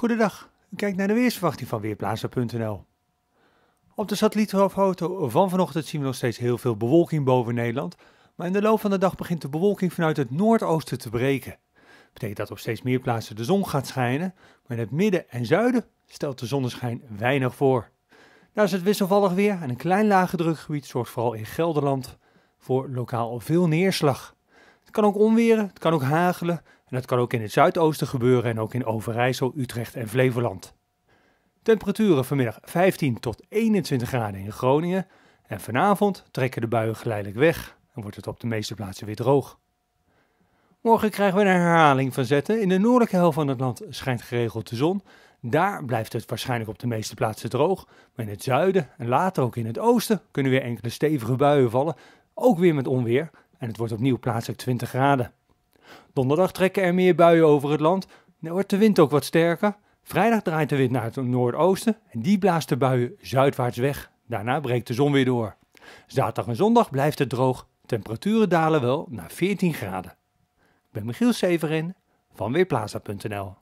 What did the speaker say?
Goedendag, Kijk naar de weersverwachting van Weerplaza.nl. Op de satellietfoto van vanochtend zien we nog steeds heel veel bewolking boven Nederland, maar in de loop van de dag begint de bewolking vanuit het noordoosten te breken. Dat betekent dat op steeds meer plaatsen de zon gaat schijnen, maar in het midden en zuiden stelt de zonneschijn weinig voor. Daar is het wisselvallig weer en een klein lage drukgebied zorgt vooral in Gelderland voor lokaal veel neerslag. Het kan ook onweren, het kan ook hagelen en het kan ook in het zuidoosten gebeuren en ook in Overijssel, Utrecht en Flevoland. Temperaturen vanmiddag 15 tot 21 graden in Groningen en vanavond trekken de buien geleidelijk weg en wordt het op de meeste plaatsen weer droog. Morgen krijgen we een herhaling van zetten. In de noordelijke helft van het land schijnt geregeld de zon. Daar blijft het waarschijnlijk op de meeste plaatsen droog. Maar in het zuiden en later ook in het oosten kunnen weer enkele stevige buien vallen. Ook weer met onweer en het wordt opnieuw plaatselijk 20 graden. Donderdag trekken er meer buien over het land. Dan wordt de wind ook wat sterker. Vrijdag draait de wind naar het noordoosten en die blaast de buien zuidwaarts weg. Daarna breekt de zon weer door. Zaterdag en zondag blijft het droog. Temperaturen dalen wel naar 14 graden. Ik ben Michiel Severin van Weerplaza.nl